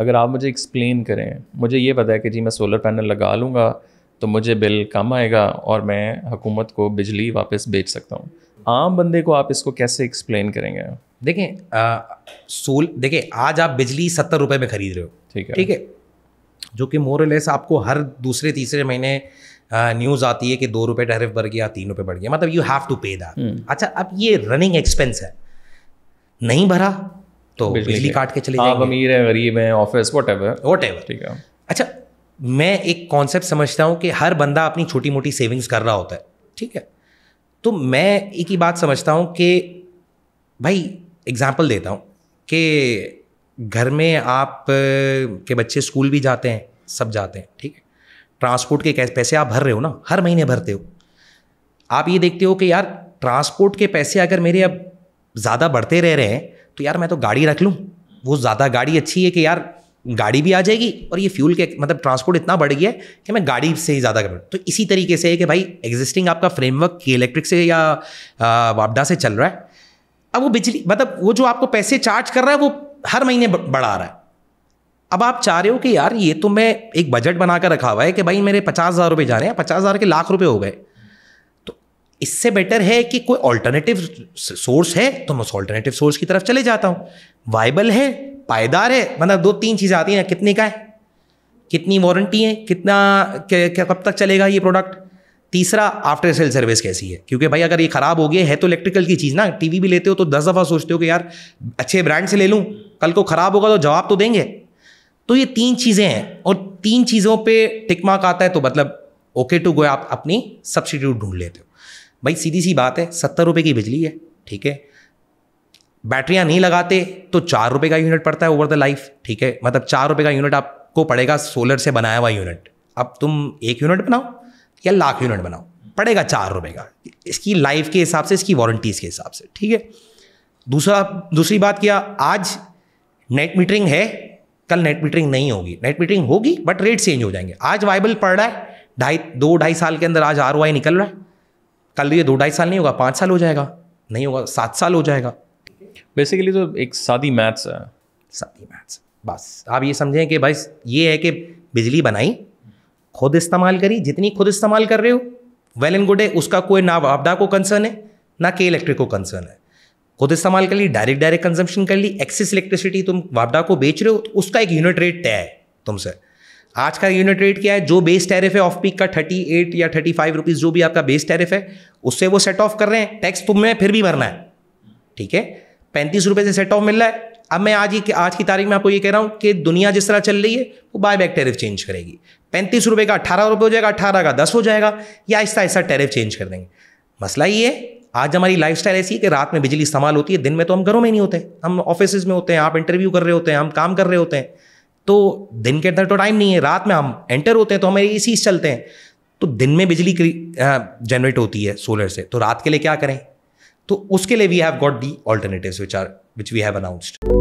अगर आप मुझे एक्सप्लेन करें मुझे ये पता है कि जी मैं सोलर पैनल लगा लूँगा तो मुझे बिल कम आएगा और मैं हुकूमत को बिजली वापस बेच सकता हूँ आम बंदे को आप इसको कैसे एक्सप्लेन करेंगे देखें सोल देखें आज आप बिजली सत्तर रुपये में ख़रीद रहे हो ठीक है ठीक है जो कि लेस आपको हर दूसरे तीसरे महीने न्यूज़ आती है कि दो रुपये टैरिफ बढ़ गया तीन रुपये बढ़ गया मतलब you have to pay that अच्छा अब ये रनिंग एक्सपेंस है नहीं भरा तो बिजली काट के चले जाएंगे अमीर है गरीब है office whatever whatever ठीक है अच्छा मैं एक कॉन्सेप्ट समझता हूँ कि हर बंदा अपनी छोटी मोटी सेविंग्स कर रहा होता है ठीक है तो मैं एक ही बात समझता हूँ कि भाई एग्जाम्पल देता हूँ कि घर में आप के बच्चे स्कूल भी जाते हैं सब जाते हैं ठीक है ट्रांसपोर्ट के पैसे आप भर रहे हो ना हर महीने भरते हो आप ये देखते हो कि यार ट्रांसपोर्ट के पैसे अगर मेरे अब ज़्यादा बढ़ते रह रहे हैं तो यार मैं तो गाड़ी रख लूँ वो ज़्यादा गाड़ी अच्छी है कि यार गाड़ी भी आ जाएगी और ये फ्यूल के मतलब ट्रांसपोर्ट इतना बढ़ गया है कि मैं गाड़ी से ही ज़्यादा करूँ तो इसी तरीके से है कि भाई एग्जिस्टिंग आपका फ्रेमवर्क इलेक्ट्रिक से या वापडा से चल रहा है अब वो बिजली मतलब वो जो आपको पैसे चार्ज कर रहा है वो हर महीने बढ़ा रहा है अब आप चाह रहे हो कि यार ये तो मैं एक बजट बना कर रखा हुआ है कि भाई मेरे पचास हज़ार रुपये जा रहे हैं पचास हज़ार के लाख रुपये हो गए इससे बेटर है कि कोई ऑल्टरनेटिव सोर्स है तो मैं उस ऑल्टरनेटिव सोर्स की तरफ चले जाता हूँ वाइबल है पायदार है मतलब दो तीन चीज़ें आती हैं कितने का है कितनी वारंटी है कितना क्या कब तक चलेगा ये प्रोडक्ट तीसरा आफ्टर सेल सर्विस कैसी है क्योंकि भाई अगर ये ख़राब हो गया है तो इलेक्ट्रिकल की चीज़ ना टीवी भी लेते हो तो दस दफ़ा सोचते हो कि यार अच्छे ब्रांड से ले लूँ कल को ख़राब होगा तो जवाब तो देंगे तो ये तीन चीज़ें हैं और तीन चीज़ों पर टिकमार्क आता है तो मतलब ओके टू गो आप अपनी सब्सिट्यूट ढूंढ लेते हो भाई सीधी सी बात है सत्तर रुपये की बिजली है ठीक है बैटरियाँ नहीं लगाते तो चार रुपये का यूनिट पड़ता है ओवर द लाइफ ठीक है मतलब चार रुपये का यूनिट आपको पड़ेगा सोलर से बनाया हुआ यूनिट अब तुम एक यूनिट बनाओ या लाख यूनिट बनाओ पड़ेगा चार रुपये का इसकी लाइफ के हिसाब से इसकी वारंटीज़ के हिसाब से ठीक है दूसरा दूसरी बात क्या आज नेट मीटरिंग है कल नेट मीटरिंग नहीं होगी नेट मीटरिंग होगी बट रेट चेंज हो जाएंगे आज वाइबल पड़ रहा है ढाई दो ढाई साल के अंदर आज आर निकल रहा है कल ये दो ढाई साल नहीं होगा पाँच साल हो जाएगा नहीं होगा सात साल हो जाएगा बेसिकली तो एक सादी मैथ्स है सादी मैथ्स बस आप ये समझें कि भाई ये है कि बिजली बनाई खुद इस्तेमाल करी जितनी खुद इस्तेमाल कर रहे हो वेल एंड गुड है उसका कोई ना आपदा को कंसर्न है ना के इलेक्ट्रिक को कंसर्न है खुद इस्तेमाल कर ली डायरेक्ट डायरेक्ट कंजम्पशन कर ली एक्सिस इलेक्ट्रिसिटी तुम वापडा को बेच रहे हो तो उसका एक यूनिट रेट तय है तुमसे आज का यूनिट रेट क्या है जो बेस टैरिफ है ऑफ पीक का थर्टी एट या थर्टी फाइव रुपीज़ जो भी आपका बेस टैरिफ है उससे वो सेट ऑफ कर रहे हैं टैक्स तुम्हें फिर भी भरना है ठीक है पैंतीस रुपये से सेट ऑफ मिल रहा है अब मैं आज ही आज की तारीख में आपको ये कह रहा हूँ कि दुनिया जिस तरह चल रही है वो बाय बैक टैरिफ चेंज करेगी पैंतीस रुपये का अठारह रुपये हो जाएगा अठारह का दस हो जाएगा या आहिस्ता आहिस्ता टैरिफ चेंज कर देंगे मसला ये है आज हमारी लाइफ स्टाइल ऐसी है कि रात में बिजली इस्तेमाल होती है दिन में तो हम घरों में नहीं होते हम ऑफिस में होते हैं आप इंटरव्यू कर रहे होते हैं हम काम कर रहे होते हैं तो दिन के अंदर तो टाइम नहीं है रात में हम एंटर होते हैं तो हमारे ए चलते हैं तो दिन में बिजली जनरेट होती है सोलर से तो रात के लिए क्या करें तो उसके लिए we have got the alternative which are which we have announced